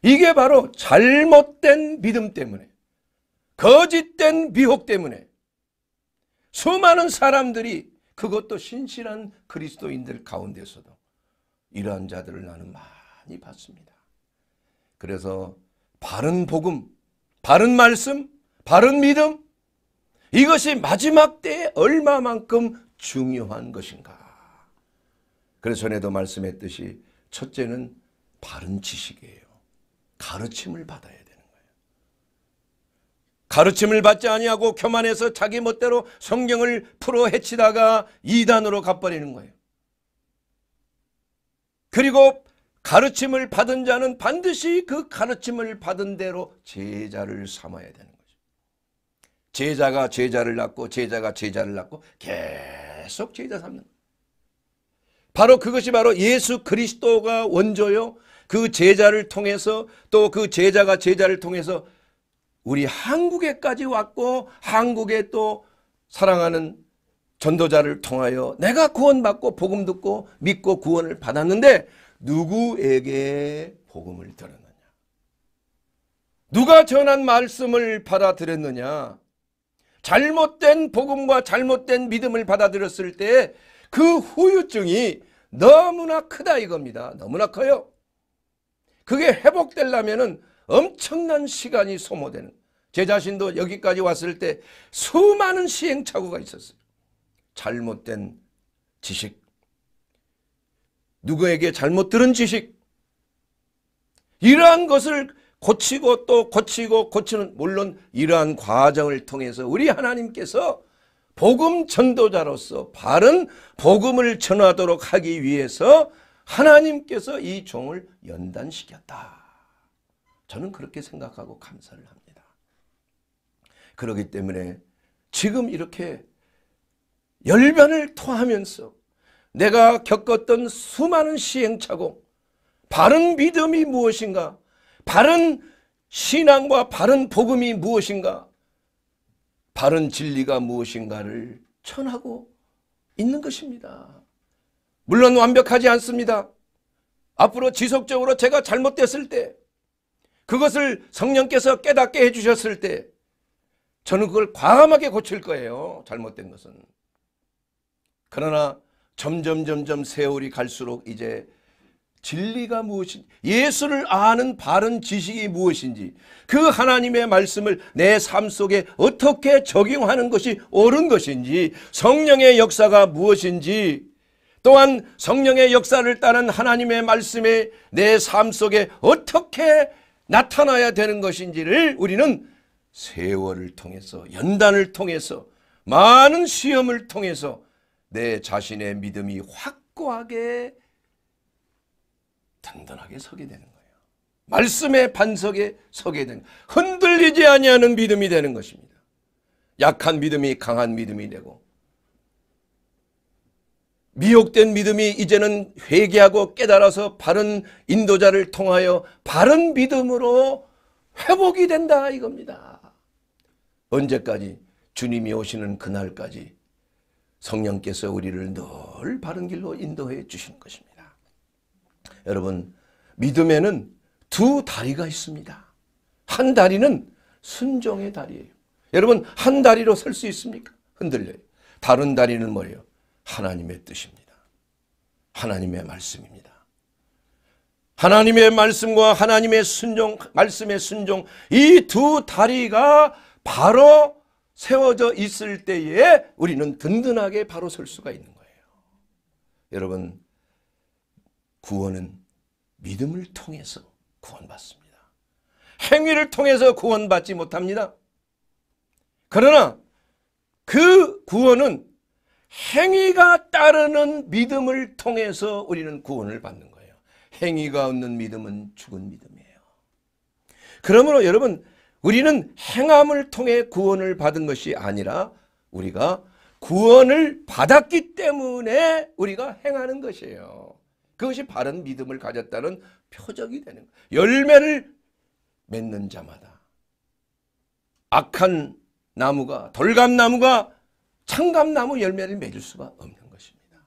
[SPEAKER 1] 이게 바로 잘못된 믿음 때문에 거짓된 미혹 때문에 수많은 사람들이 그것도 신실한 그리스도인들 가운데서도 이러한 자들을 나는 많이 봤습니다. 그래서 바른 복음, 바른 말씀, 바른 믿음 이것이 마지막 때에 얼마만큼 중요한 것인가. 그래서 전에도 말씀했듯이 첫째는 바른 지식이에요. 가르침을 받아야 되는 거예요. 가르침을 받지 아니하고 교만해서 자기 멋대로 성경을 풀어 헤치다가 이단으로 갚버리는 거예요. 그리고 가르침을 받은 자는 반드시 그 가르침을 받은 대로 제자를 삼아야 되는 거예요. 제자가 제자를 낳고 제자가 제자를 낳고 계속 제자 삼는 바로 그것이 바로 예수 그리스도가 원조요. 그 제자를 통해서 또 그 제자가 제자를 통해서 우리 한국에까지 왔고 한국에 또 사랑하는 전도자를 통하여 내가 구원받고 복음 듣고 믿고 구원을 받았는데 누구에게 복음을 들었느냐 누가 전한 말씀을 받아들였느냐 잘못된 복음과 잘못된 믿음을 받아들였을 때 그 후유증이 너무나 크다 이겁니다. 너무나 커요. 그게 회복되려면 엄청난 시간이 소모되는 제 자신도 여기까지 왔을 때 수많은 시행착오가 있었어요. 잘못된 지식 누구에게 잘못 들은 지식 이러한 것을 고치고 또 고치고 고치는 물론 이러한 과정을 통해서 우리 하나님께서 복음 전도자로서 바른 복음을 전하도록 하기 위해서 하나님께서 이 종을 연단시켰다. 저는 그렇게 생각하고 감사를 합니다. 그렇기 때문에 지금 이렇게 열변을 토하면서 내가 겪었던 수많은 시행착오, 바른 믿음이 무엇인가 바른 신앙과 바른 복음이 무엇인가? 바른 진리가 무엇인가를 전하고 있는 것입니다. 물론 완벽하지 않습니다. 앞으로 지속적으로 제가 잘못됐을 때 그것을 성령께서 깨닫게 해주셨을 때 저는 그걸 과감하게 고칠 거예요. 잘못된 것은. 그러나 점점 점점 세월이 갈수록 이제 진리가 무엇인지 예수를 아는 바른 지식이 무엇인지 그 하나님의 말씀을 내 삶 속에 어떻게 적용하는 것이 옳은 것인지 성령의 역사가 무엇인지 또한 성령의 역사를 따른 하나님의 말씀에내 삶 속에 어떻게 나타나야 되는 것인지를 우리는 세월을 통해서 연단을 통해서 많은 시험을 통해서 내 자신의 믿음이 확고하게 단단하게 서게 되는 거예요. 말씀의 반석에 서게 되는 흔들리지 아니하는 믿음이 되는 것입니다. 약한 믿음이 강한 믿음이 되고 미혹된 믿음이 이제는 회개하고 깨달아서 바른 인도자를 통하여 바른 믿음으로 회복이 된다 이겁니다. 언제까지 주님이 오시는 그날까지 성령께서 우리를 늘 바른 길로 인도해 주신 것입니다. 여러분 믿음에는 두 다리가 있습니다. 한 다리는 순종의 다리예요. 여러분 한 다리로 설 수 있습니까? 흔들려요. 다른 다리는 뭐예요? 하나님의 뜻입니다. 하나님의 말씀입니다. 하나님의 말씀과 하나님의 순종, 말씀의 순종, 이 두 다리가 바로 세워져 있을 때에 우리는 든든하게 바로 설 수가 있는 거예요. 여러분, 구원은 믿음을 통해서 구원받습니다. 행위를 통해서 구원받지 못합니다. 그러나 그 구원은 행위가 따르는 믿음을 통해서 우리는 구원을 받는 거예요. 행위가 없는 믿음은 죽은 믿음이에요. 그러므로 여러분 우리는 행함을 통해 구원을 받은 것이 아니라 우리가 구원을 받았기 때문에 우리가 행하는 것이에요. 그것이 바른 믿음을 가졌다는 표적이 되는 거예요. 열매를 맺는 자마다 악한 나무가 돌감나무가 창감나무 열매를 맺을 수가 없는 것입니다.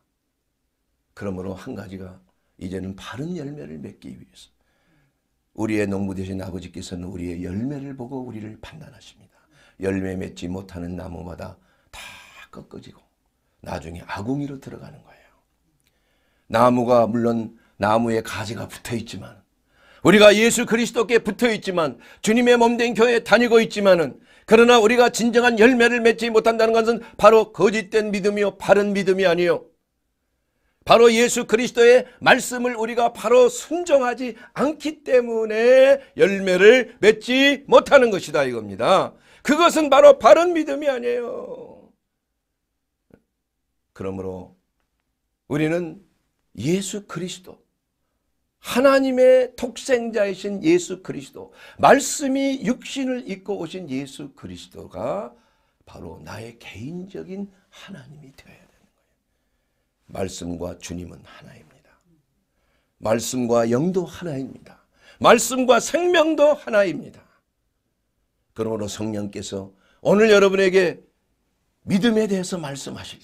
[SPEAKER 1] 그러므로 한 가지가 이제는 바른 열매를 맺기 위해서 우리의 농부 되신 아버지께서는 우리의 열매를 보고 우리를 판단하십니다. 열매 맺지 못하는 나무마다 다 꺾어지고 나중에 아궁이로 들어가는 거예요. 나무가 물론 나무에 가지가 붙어 있지만 우리가 예수 그리스도께 붙어 있지만 주님의 몸된 교회에 다니고 있지만은 그러나 우리가 진정한 열매를 맺지 못한다는 것은 바로 거짓된 믿음이요 바른 믿음이 아니요 바로 예수 그리스도의 말씀을 우리가 바로 순종하지 않기 때문에 열매를 맺지 못하는 것이다 이겁니다. 그것은 바로 바른 믿음이 아니에요. 그러므로 우리는 예수 그리스도 하나님의 독생자이신 예수 그리스도 말씀이 육신을 입고 오신 예수 그리스도가 바로 나의 개인적인 하나님이 되어야 되는 거예요. 말씀과 주님은 하나입니다. 말씀과 영도 하나입니다. 말씀과 생명도 하나입니다. 그러므로 성령께서 오늘 여러분에게 믿음에 대해서 말씀하실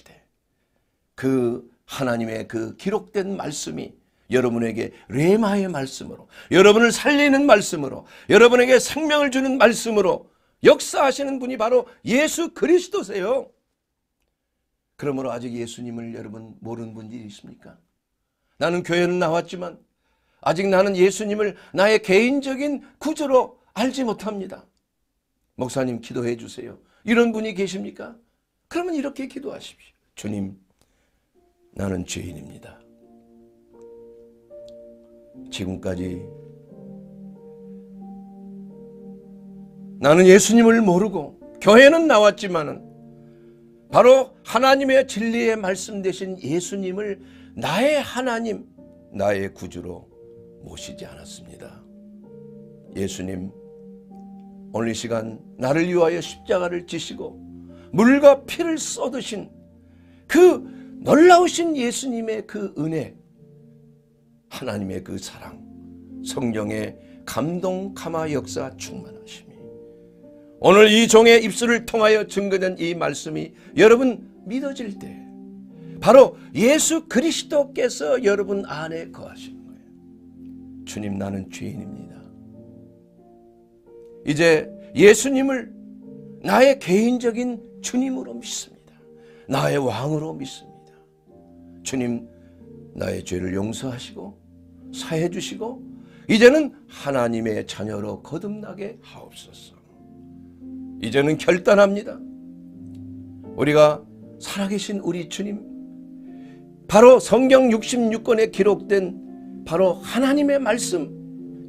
[SPEAKER 1] 때그 하나님의 그 기록된 말씀이 여러분에게 레마의 말씀으로 여러분을 살리는 말씀으로 여러분에게 생명을 주는 말씀으로 역사하시는 분이 바로 예수 그리스도세요. 그러므로 아직 예수님을 여러분 모르는 분들이 있습니까? 나는 교회는 나왔지만 아직 나는 예수님을 나의 개인적인 구조로 알지 못합니다. 목사님 기도해 주세요. 이런 분이 계십니까? 그러면 이렇게 기도하십시오. 주님 나는 죄인입니다. 지금까지 나는 예수님을 모르고 교회는 나왔지만은 바로 하나님의 진리의 말씀 대신 예수님을 나의 하나님, 나의 구주로 모시지 않았습니다. 예수님, 오늘 시간 나를 위하여 십자가를 지시고 물과 피를 쏟으신 그 놀라우신 예수님의 그 은혜, 하나님의 그 사랑, 성령의 감동 감화 역사 충만하심이 오늘 이 종의 입술을 통하여 증거된 이 말씀이 여러분 믿어질 때 바로 예수 그리스도께서 여러분 안에 거하신 거예요. 주님 나는 죄인입니다. 이제 예수님을 나의 개인적인 주님으로 믿습니다. 나의 왕으로 믿습니다. 주님 나의 죄를 용서하시고 사해 주시고 이제는 하나님의 자녀로 거듭나게 하옵소서. 이제는 결단합니다. 우리가 살아계신 우리 주님 바로 성경 66권에 기록된 바로 하나님의 말씀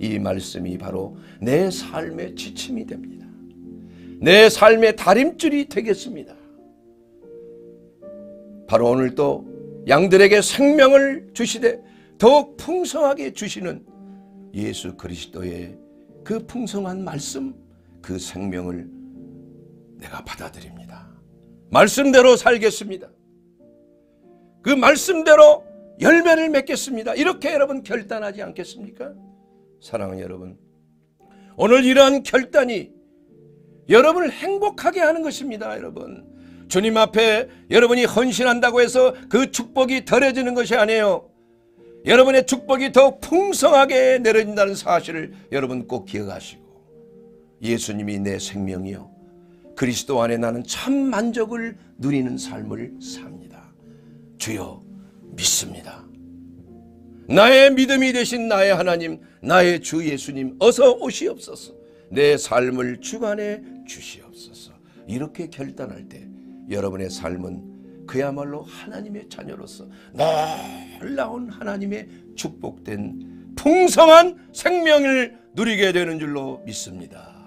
[SPEAKER 1] 이 말씀이 바로 내 삶의 지침이 됩니다. 내 삶의 다림줄이 되겠습니다. 바로 오늘도 양들에게 생명을 주시되 더욱 풍성하게 주시는 예수 그리스도의 그 풍성한 말씀 그 생명을 내가 받아들입니다. 말씀대로 살겠습니다. 그 말씀대로 열매를 맺겠습니다. 이렇게 여러분 결단하지 않겠습니까? 사랑하는 여러분 오늘 이러한 결단이 여러분을 행복하게 하는 것입니다. 여러분 주님 앞에 여러분이 헌신한다고 해서 그 축복이 덜해지는 것이 아니에요. 여러분의 축복이 더 풍성하게 내려진다는 사실을 여러분 꼭 기억하시고 예수님이 내 생명이요 그리스도 안에 나는 참 만족을 누리는 삶을 삽니다. 주여 믿습니다. 나의 믿음이 되신 나의 하나님 나의 주 예수님 어서 오시옵소서 내 삶을 주관해 주시옵소서 이렇게 결단할 때 여러분의 삶은 그야말로 하나님의 자녀로서 놀라운 하나님의 축복된 풍성한 생명을 누리게 되는 줄로 믿습니다.